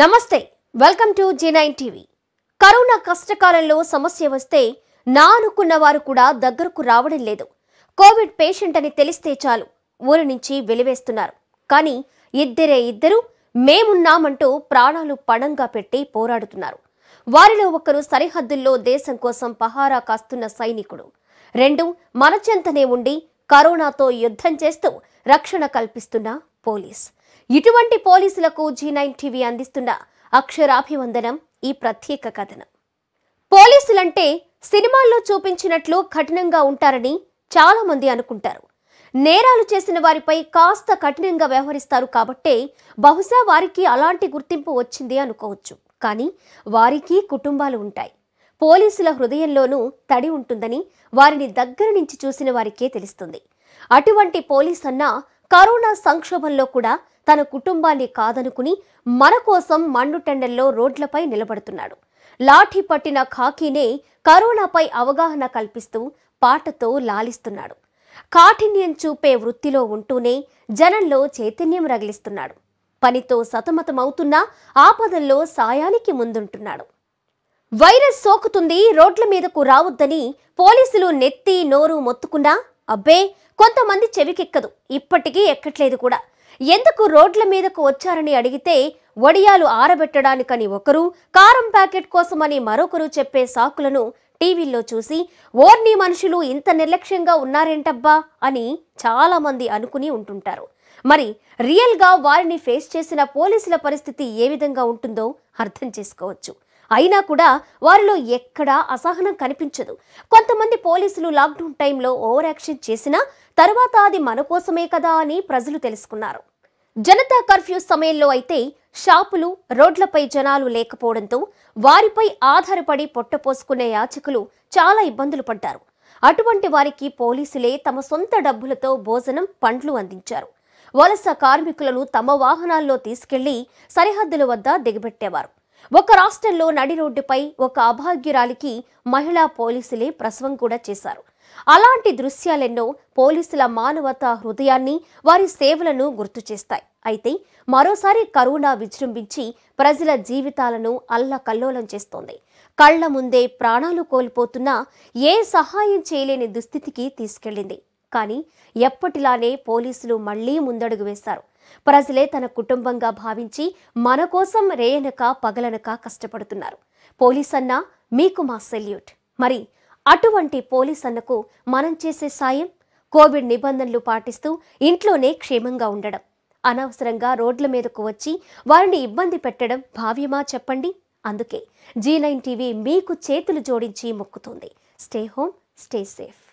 నమస్తే welcome to జీ nine TV corona కష్టకాలంలో సమస్య వస్తే నా అనుకున్న వారు కూడా దగ్గరకు రావడం లేదు కోవిడ్ పేషెంట్ అని తెలిస్తే చాలు ఊరి నుంచి వెలివేస్తున్నారు కానీ ఇద్దరే ఇద్దరు మేమున్నామంటూ ప్రాణాలు పణంగా పెట్టి పోరాడుతున్నారు వారిలో ఒకరు సరిహద్దుల్లో దేశం కోసం పహారా కాస్తున్న సైనికుడు రెండు మనచెంతనే ఉండి కరోనాతో యుద్ధం చేస్తూ రక్షణ కల్పిస్తున్న పోలీస్ ఇటువంటి పోలీసులకు జీ నైన్ టీవీ అందిస్తున్న అక్షరాభివందనం ఈ ప్రత్యేక కథనం పోలీసులంటే సినిమాల్లో చూపించినట్లు కఠినంగా ఉంటారని చాలామంది అనుకుంటారు నేరాలు చేసిన వారిపై కాస్త కఠినంగా వ్యవహరిస్తారు కాబట్టే బహుశా వారికి అలాంటి గుర్తింపు వచ్చింది అనుకోవచ్చు కానీ వారికి కుటుంబాలు ఉంటాయి పోలీసుల హృదయంలోనూ తడి ఉంటుందని వారిని దగ్గర నుంచి చూసిన వారికే తెలుస్తుంది అటువంటి పోలీస్ అన్నా కరోనా సంక్షోభంలో కూడా తన కుటుంబాన్ని కాదనుకుని మన కోసం మండుటెండల్లో రోడ్లపై నిలబడుతున్నాడు లాఠీ పట్టిన ఖాకీనే కరోనాపై అవగాహన కల్పిస్తూ పాటతో లాలిస్తున్నాడు కాఠిన్యం చూపే వృత్తిలో ఉంటూనే జనంలో చైతన్యం రగిలిస్తున్నాడు పనితో సతమతమవుతున్నా ఆపదల్లో సాయానికి ముందుంటున్నాడు వైరస్ సోకుతుంది రోడ్ల మీదకు రావద్దని పోలీసులు నెత్తి నోరు మొత్తుకున్నా అబ్బే కొంతమంది చెవికెక్కదు ఇప్పటికీ ఎక్కట్లేదు కూడా ఎందుకు రోడ్ల మీదకు వచ్చారని అడిగితే వడియాలు ఆరబెట్టడానికని ఒకరు కారం ప్యాకెట్ కోసమని మరొకరు చెప్పే సాకులను టీవీల్లో చూసి ఓర్ని మనుషులు ఇంత నిర్లక్ష్యంగా ఉన్నారేంటబ్బా అని చాలామంది అనుకుని ఉంటుంటారు మరి రియల్గా వారిని ఫేస్ చేసిన పోలీసుల పరిస్థితి ఏ విధంగా ఉంటుందో అర్థం చేసుకోవచ్చు అయినా కూడా వారిలో ఎక్కడా అసహనం కనిపించదు కొంతమంది పోలీసులు లాక్డౌన్ టైంలో ఓవర్ యాక్షన్ చేసినా తర్వాత అది మన కోసమే కదా అని ప్రజలు తెలుసుకున్నారు జనతా కర్ఫ్యూ సమయంలో అయితే షాపులు రోడ్లపై జనాలు లేకపోవడంతో వారిపై ఆధారపడి పొట్టపోసుకునే యాచకులు చాలా ఇబ్బందులు పడ్డారు అటువంటి వారికి పోలీసులే తమ సొంత డబ్బులతో భోజనం పండ్లు అందించారు వలస కార్మికులను తమ వాహనాల్లో తీసుకెళ్లి సరిహద్దుల వద్ద దిగబెట్టేవారు ఒక రాష్ట్రంలో నడి రోడ్డుపై ఒక అభాగ్యురాలికి మహిళా పోలీసులే ప్రసవం కూడా చేశారు అలాంటి దృశ్యాలెన్నో పోలీసుల మానవతా హృదయాన్ని వారి సేవలను గుర్తు చేస్తాయి అయితే మరోసారి కరోనా విజృంభించి ప్రజల జీవితాలను అల్లకల్లోలం చేస్తోంది కళ్ల ముందే ప్రాణాలు కోల్పోతున్నా ఏ సహాయం చేయలేని దుస్థితికి తీసుకెళ్లింది కానీ ఎప్పటిలానే పోలీసులు మళ్లీ ముందడుగు వేశారు ప్రజలే తన కుటుంబంగా భావించి మన కోసం రేయనక పగలనక కష్టపడుతున్నారు పోలీస్ అన్న మీకు మా సెల్యూట్ మరి అటువంటి పోలీస్ అన్నకు మనం చేసే సాయం కోవిడ్ నిబంధనలు పాటిస్తూ ఇంట్లోనే క్షేమంగా ఉండడం అనవసరంగా రోడ్ల మీదకు వచ్చి వారిని ఇబ్బంది పెట్టడం భావ్యమా చెప్పండి అందుకే జీ నైన్ టీవీ మీకు చేతులు జోడించి మొక్కుతుంది స్టే హోమ్ స్టే సేఫ్